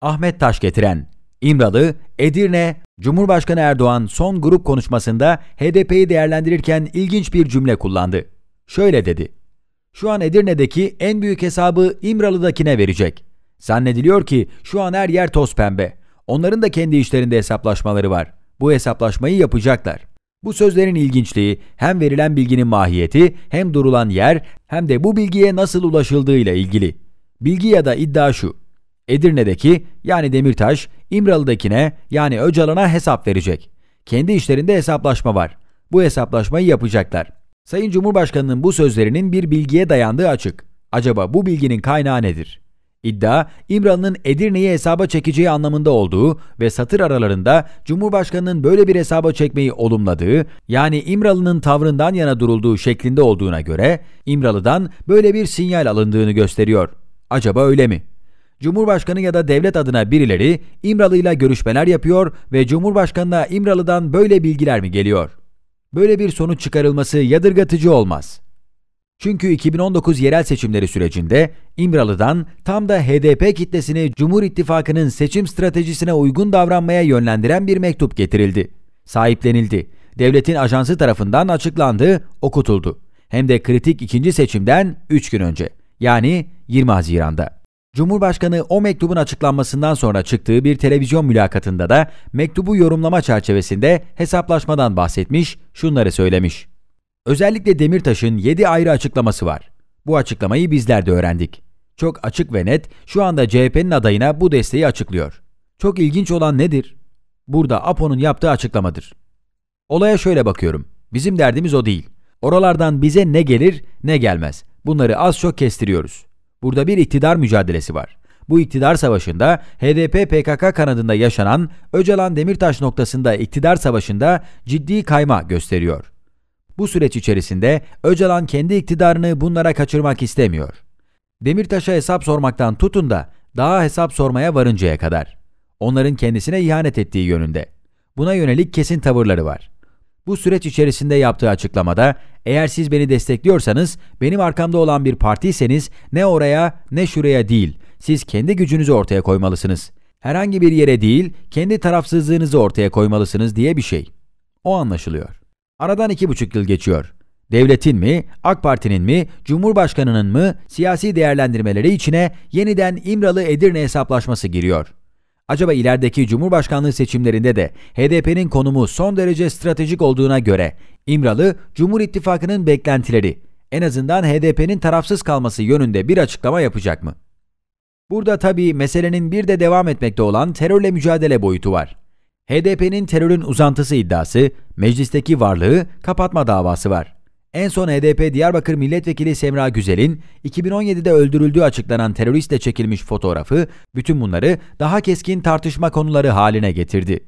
Ahmet Taş getiren. İmralı, Edirne, Cumhurbaşkanı Erdoğan son grup konuşmasında HDP'yi değerlendirirken ilginç bir cümle kullandı. Şöyle dedi. Şu an Edirne'deki en büyük hesabı İmralı'dakine verecek. Zannediliyor ki şu an her yer toz pembe. Onların da kendi işlerinde hesaplaşmaları var. Bu hesaplaşmayı yapacaklar. Bu sözlerin ilginçliği hem verilen bilginin mahiyeti hem durulan yer hem de bu bilgiye nasıl ulaşıldığıyla ilgili. Bilgi ya da iddia şu. Edirne'deki yani Demirtaş, İmralı'dakine yani Öcalan'a hesap verecek. Kendi işlerinde hesaplaşma var. Bu hesaplaşmayı yapacaklar. Sayın Cumhurbaşkanı'nın bu sözlerinin bir bilgiye dayandığı açık. Acaba bu bilginin kaynağı nedir? İddia, İmralı'nın Edirne'yi hesaba çekeceği anlamında olduğu ve satır aralarında Cumhurbaşkanı'nın böyle bir hesaba çekmeyi olumladığı, yani İmralı'nın tavrından yana durulduğu şeklinde olduğuna göre İmralı'dan böyle bir sinyal alındığını gösteriyor. Acaba öyle mi? Cumhurbaşkanı ya da devlet adına birileri İmralı ile görüşmeler yapıyor ve Cumhurbaşkanı'na İmralı'dan böyle bilgiler mi geliyor? Böyle bir sonuç çıkarılması yadırgatıcı olmaz. Çünkü 2019 yerel seçimleri sürecinde İmralı'dan tam da HDP kitlesini Cumhur İttifakı'nın seçim stratejisine uygun davranmaya yönlendiren bir mektup getirildi. Sahiplenildi. Devletin ajansı tarafından açıklandı, okutuldu. Hem de kritik ikinci seçimden 3 gün önce yani 20 Haziran'da. Cumhurbaşkanı o mektubun açıklanmasından sonra çıktığı bir televizyon mülakatında da mektubu yorumlama çerçevesinde hesaplaşmadan bahsetmiş, şunları söylemiş. Özellikle Demirtaş'ın 7 ayrı açıklaması var. Bu açıklamayı bizler de öğrendik. Çok açık ve net şu anda CHP'nin adayına bu desteği açıklıyor. Çok ilginç olan nedir? Burada APO'nun yaptığı açıklamadır. Olaya şöyle bakıyorum. Bizim derdimiz o değil. Oralardan bize ne gelir ne gelmez. Bunları az çok kestiriyoruz. Burada bir iktidar mücadelesi var. Bu iktidar savaşında HDP-PKK kanadında yaşanan Öcalan-Demirtaş noktasında iktidar savaşında ciddi kayma gösteriyor. Bu süreç içerisinde Öcalan kendi iktidarını bunlara kaçırmak istemiyor. Demirtaş'a hesap sormaktan tutun da daha hesap sormaya varıncaya kadar. Onların kendisine ihanet ettiği yönünde. Buna yönelik kesin tavırları var. Bu süreç içerisinde yaptığı açıklamada eğer siz beni destekliyorsanız benim arkamda olan bir partiyseniz ne oraya ne şuraya değil siz kendi gücünüzü ortaya koymalısınız. Herhangi bir yere değil kendi tarafsızlığınızı ortaya koymalısınız diye bir şey. O anlaşılıyor. Aradan iki buçuk yıl geçiyor. Devletin mi, AK Parti'nin mi, Cumhurbaşkanı'nın mı siyasi değerlendirmeleri içine yeniden İmralı-Edirne hesaplaşması giriyor. Acaba ilerideki Cumhurbaşkanlığı seçimlerinde de HDP'nin konumu son derece stratejik olduğuna göre İmralı Cumhur İttifakı'nın beklentileri en azından HDP'nin tarafsız kalması yönünde bir açıklama yapacak mı? Burada tabii meselenin bir de devam etmekte olan terörle mücadele boyutu var. HDP'nin terörün uzantısı iddiası, meclisteki varlığı, kapatma davası var. En son HDP Diyarbakır Milletvekili Semra Güzel'in 2017'de öldürüldüğü açıklanan teröristle çekilmiş fotoğrafı bütün bunları daha keskin tartışma konuları haline getirdi.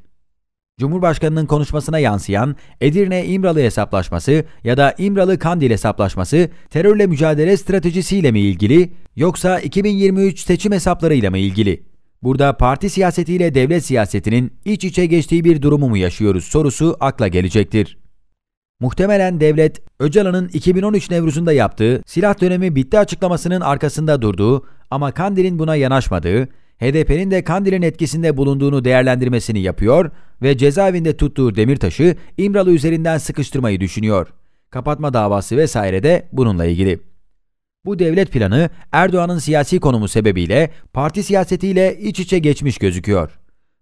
Cumhurbaşkanının konuşmasına yansıyan Edirne-İmralı hesaplaşması ya da İmralı-Kandil hesaplaşması terörle mücadele stratejisiyle mi ilgili yoksa 2023 seçim hesaplarıyla mı ilgili? Burada parti siyasetiyle devlet siyasetinin iç içe geçtiği bir durumu mu yaşıyoruz sorusu akla gelecektir. Muhtemelen devlet Öcalan'ın 2013 Nevruz'unda yaptığı silah dönemi bitti açıklamasının arkasında durduğu ama Kandil'in buna yanaşmadığı, HDP'nin de Kandil'in etkisinde bulunduğunu değerlendirmesini yapıyor ve cezaevinde tuttuğu Demirtaş'ı İmralı üzerinden sıkıştırmayı düşünüyor. Kapatma davası vesaire de bununla ilgili. Bu devlet planı Erdoğan'ın siyasi konumu sebebiyle parti siyasetiyle iç içe geçmiş gözüküyor.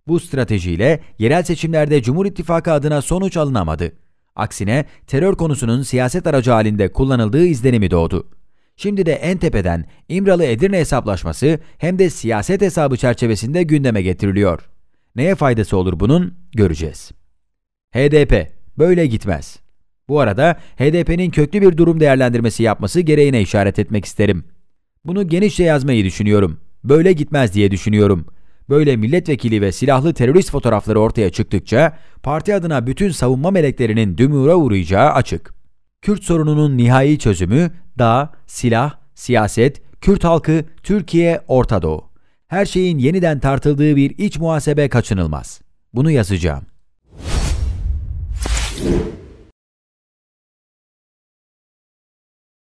Bu stratejiyle yerel seçimlerde Cumhur İttifakı adına sonuç alınamadı. Aksine terör konusunun siyaset aracı halinde kullanıldığı izlenimi doğdu. Şimdi de en tepeden İmralı-Edirne hesaplaşması hem de siyaset hesabı çerçevesinde gündeme getiriliyor. Neye faydası olur bunun göreceğiz. HDP böyle gitmez. Bu arada HDP'nin köklü bir durum değerlendirmesi yapması gereğine işaret etmek isterim. Bunu genişçe yazmayı düşünüyorum. Böyle gitmez diye düşünüyorum. Böyle milletvekili ve silahlı terörist fotoğrafları ortaya çıktıkça parti adına bütün savunma meleklerinin dümura uğrayacağı açık. Kürt sorununun nihai çözümü dağ, silah, siyaset, Kürt halkı, Türkiye, Orta Doğu. Her şeyin yeniden tartıldığı bir iç muhasebe kaçınılmaz. Bunu yazacağım.